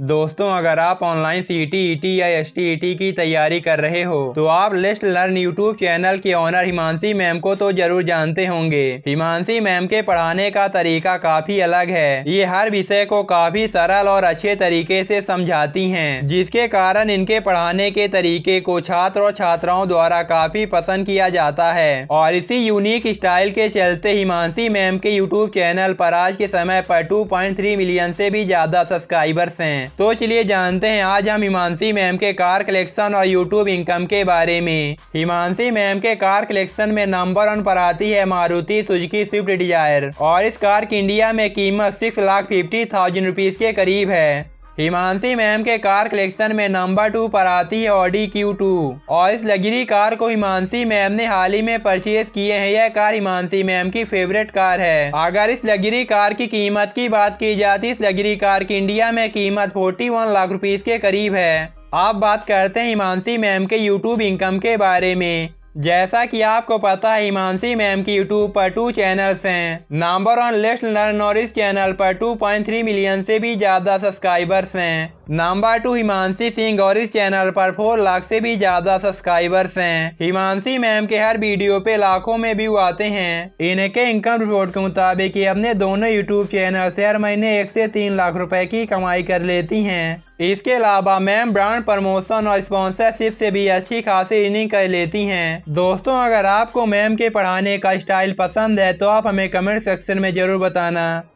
दोस्तों अगर आप online C T E T या एस टी ई टी की तैयारी कर रहे हो तो आप लिस्ट लर्न यूट्यूब चैनल के ऑनर हिमांशी मैम को तो जरूर जानते होंगे हिमांशी मैम के पढ़ाने का तरीका काफी अलग है ये हर विषय को काफी सरल और अच्छे तरीके से समझाती हैं जिसके कारण इनके पढ़ाने के तरीके को छात्र और छात्राओं द्वारा काफी पसंद किया जाता है और इसी यूनिक स्टाइल के चलते हिमांशी मैम के यूट्यूब चैनल पर आज के समय पर टू मिलियन से भी ज्यादा सब्सक्राइबर्स हैं हैं तो चलिए जानते हैं आज हम हिमांशी मैम के कार कलेक्शन और यूट्यूब इनकम के बारे में हिमांशी मैम के कार कलेक्शन में नंबर वन पर आती है मारुति सुजुकी स्विफ्ट डिजायर और इस कार की इंडिया में कीमत six lakh fifty thousand rupees के करीब है हिमांशी मैम के कार कलेक्शन में नंबर टू पर आती है ऑडी क्यू टू और इस लग्जरी कार को हिमांशी मैम ने हाल ही में परचेज किए हैं यह कार हिमांशी मैम की फेवरेट कार है अगर इस लग्जरी कार की कीमत की बात की जाती इस लग्जरी कार की इंडिया में कीमत फोर्टी वन लाख रुपीज के करीब है आप बात करते हैं हिमांशी मैम के यूट्यूब इनकम के बारे में जैसा कि आपको पता है हिमांशी मैम की यूट्यूब पर टू चैनल्स हैं नंबर वन लेस्ट लर्न और इस चैनल पर 2.3 मिलियन से भी ज़्यादा सब्सक्राइबर्स हैं नंबर टू हिमांशी सिंह और इस चैनल पर फोर लाख से भी ज्यादा सब्सक्राइबर्स हैं हिमांशी मैम के हर वीडियो पे लाखों में व्यू आते हैं इनके इनकम रिपोर्ट के मुताबिक ये अपने दोनों यूट्यूब चैनल से हर महीने एक से तीन लाख रुपए की कमाई कर लेती हैं इसके अलावा मैम ब्रांड प्रमोशन और स्पॉन्सरशिप से भी अच्छी खासी इनिंग कर लेती हैं दोस्तों अगर आपको मैम के पढ़ाने का स्टाइल पसंद है तो आप हमें कमेंट सेक्शन में ज़रूर बताना